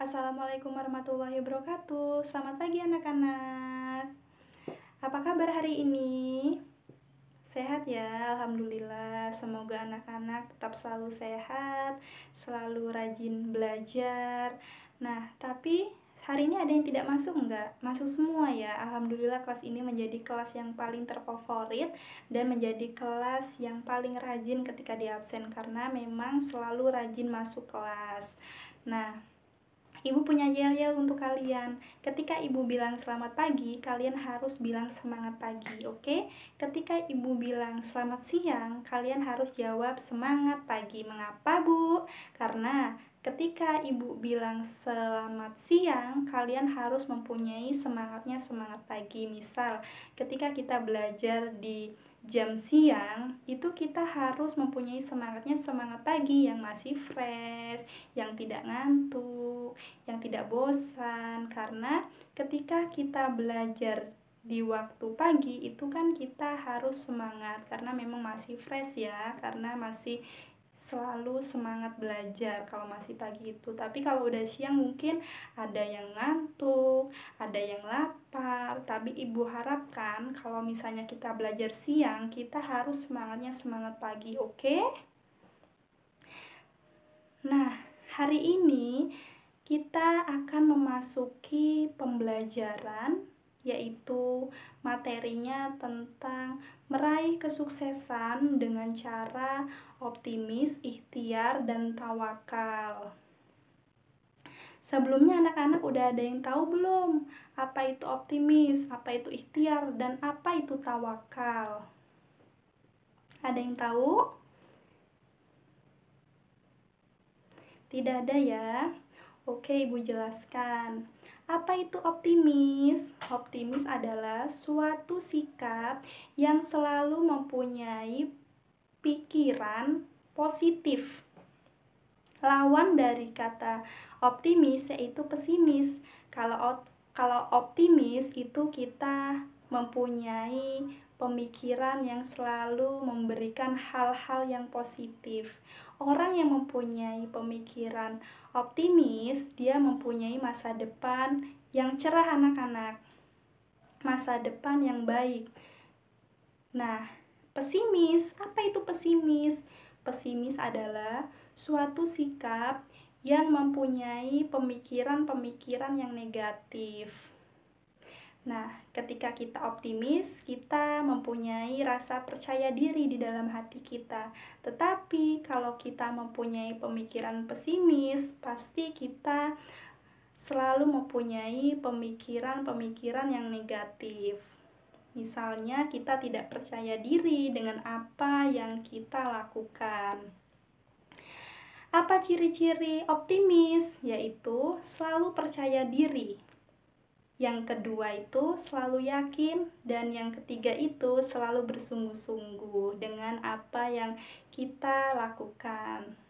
Assalamualaikum warahmatullahi wabarakatuh. Selamat pagi anak-anak. Apa kabar hari ini? Sehat ya, alhamdulillah. Semoga anak-anak tetap selalu sehat, selalu rajin belajar. Nah, tapi hari ini ada yang tidak masuk enggak? Masuk semua ya. Alhamdulillah kelas ini menjadi kelas yang paling terfavorit dan menjadi kelas yang paling rajin ketika di absen karena memang selalu rajin masuk kelas. Nah, Ibu punya yel-yel untuk kalian. Ketika ibu bilang selamat pagi, kalian harus bilang semangat pagi, oke? Okay? Ketika ibu bilang selamat siang, kalian harus jawab semangat pagi. Mengapa, Bu? Karena ketika ibu bilang selamat siang, kalian harus mempunyai semangatnya semangat pagi. Misal, ketika kita belajar di jam siang itu kita harus mempunyai semangatnya semangat pagi yang masih fresh, yang tidak ngantuk yang tidak bosan karena ketika kita belajar di waktu pagi itu kan kita harus semangat karena memang masih fresh ya karena masih selalu semangat belajar kalau masih pagi itu tapi kalau udah siang mungkin ada yang ngantuk ada yang lapar tapi ibu harapkan kalau misalnya kita belajar siang kita harus semangatnya semangat pagi oke okay? nah hari ini kita akan memasuki pembelajaran yaitu materinya tentang meraih kesuksesan dengan cara optimis, ikhtiar, dan tawakal. Sebelumnya anak-anak udah ada yang tahu belum apa itu optimis, apa itu ikhtiar, dan apa itu tawakal? Ada yang tahu? Tidak ada ya. Oke, Ibu jelaskan. Apa itu optimis? Optimis adalah suatu sikap yang selalu mempunyai pikiran positif. Lawan dari kata optimis yaitu pesimis. Kalau kalau optimis itu kita mempunyai pemikiran yang selalu memberikan hal-hal yang positif orang yang mempunyai pemikiran optimis, dia mempunyai masa depan yang cerah anak-anak. Masa depan yang baik. Nah, pesimis, apa itu pesimis? Pesimis adalah suatu sikap yang mempunyai pemikiran-pemikiran yang negatif. Nah, ketika kita optimis, kita mempunyai rasa percaya diri di dalam hati kita. Tetapi, kalau kita mempunyai pemikiran pesimis, pasti kita selalu mempunyai pemikiran-pemikiran yang negatif. Misalnya, kita tidak percaya diri dengan apa yang kita lakukan. Apa ciri-ciri optimis? Yaitu selalu percaya diri yang kedua itu selalu yakin, dan yang ketiga itu selalu bersungguh-sungguh dengan apa yang kita lakukan.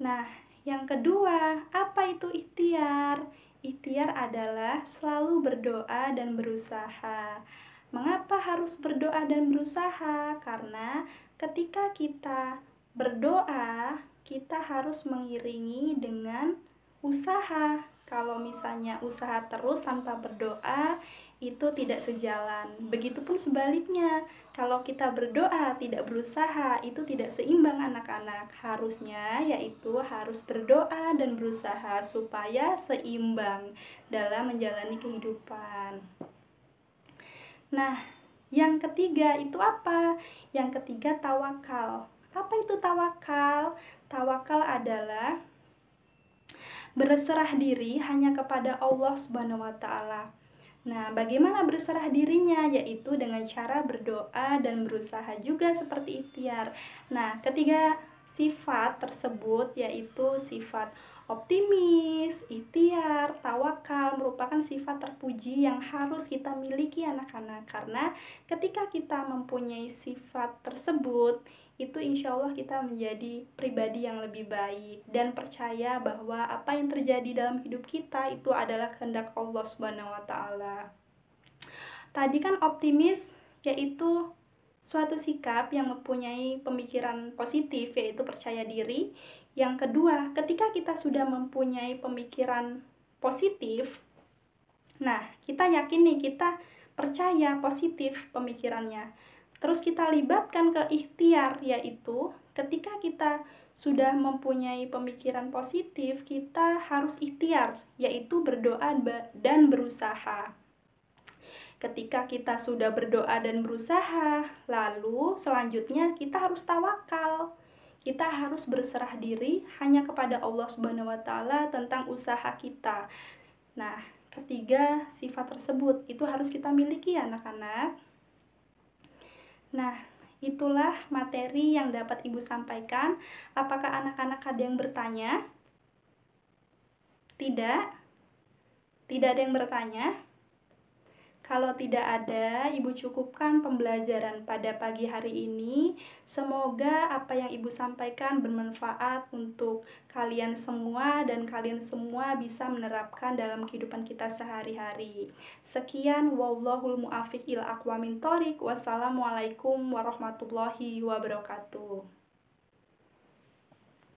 Nah, yang kedua, apa itu ikhtiar? Ikhtiar adalah selalu berdoa dan berusaha. Mengapa harus berdoa dan berusaha? Karena ketika kita berdoa, kita harus mengiringi dengan usaha. Kalau misalnya usaha terus tanpa berdoa, itu tidak sejalan. Begitupun sebaliknya, kalau kita berdoa tidak berusaha, itu tidak seimbang anak-anak. Harusnya yaitu harus berdoa dan berusaha supaya seimbang dalam menjalani kehidupan. Nah, yang ketiga itu apa? Yang ketiga tawakal. Apa itu tawakal? Tawakal adalah berserah diri hanya kepada Allah Subhanahu wa taala. Nah, bagaimana berserah dirinya? Yaitu dengan cara berdoa dan berusaha juga seperti ikhtiar. Nah, ketiga sifat tersebut yaitu sifat optimis, ikhtiar, tawakal merupakan sifat terpuji yang harus kita miliki anak-anak karena ketika kita mempunyai sifat tersebut itu insya Allah kita menjadi pribadi yang lebih baik dan percaya bahwa apa yang terjadi dalam hidup kita itu adalah kehendak Allah Subhanahu wa taala. Tadi kan optimis yaitu suatu sikap yang mempunyai pemikiran positif yaitu percaya diri. Yang kedua, ketika kita sudah mempunyai pemikiran positif, nah, kita yakin nih kita percaya positif pemikirannya Terus kita libatkan ke ikhtiar, yaitu ketika kita sudah mempunyai pemikiran positif, kita harus ikhtiar, yaitu berdoa dan berusaha. Ketika kita sudah berdoa dan berusaha, lalu selanjutnya kita harus tawakal. Kita harus berserah diri hanya kepada Allah Subhanahu wa taala tentang usaha kita. Nah, ketiga sifat tersebut itu harus kita miliki anak-anak. Ya, Nah, itulah materi yang dapat Ibu sampaikan. Apakah anak-anak ada yang bertanya? Tidak. Tidak ada yang bertanya. Kalau tidak ada, Ibu cukupkan pembelajaran pada pagi hari ini. Semoga apa yang Ibu sampaikan bermanfaat untuk kalian semua dan kalian semua bisa menerapkan dalam kehidupan kita sehari-hari. Sekian wallahul muafiq ila aqwamin Wassalamualaikum warahmatullahi wabarakatuh.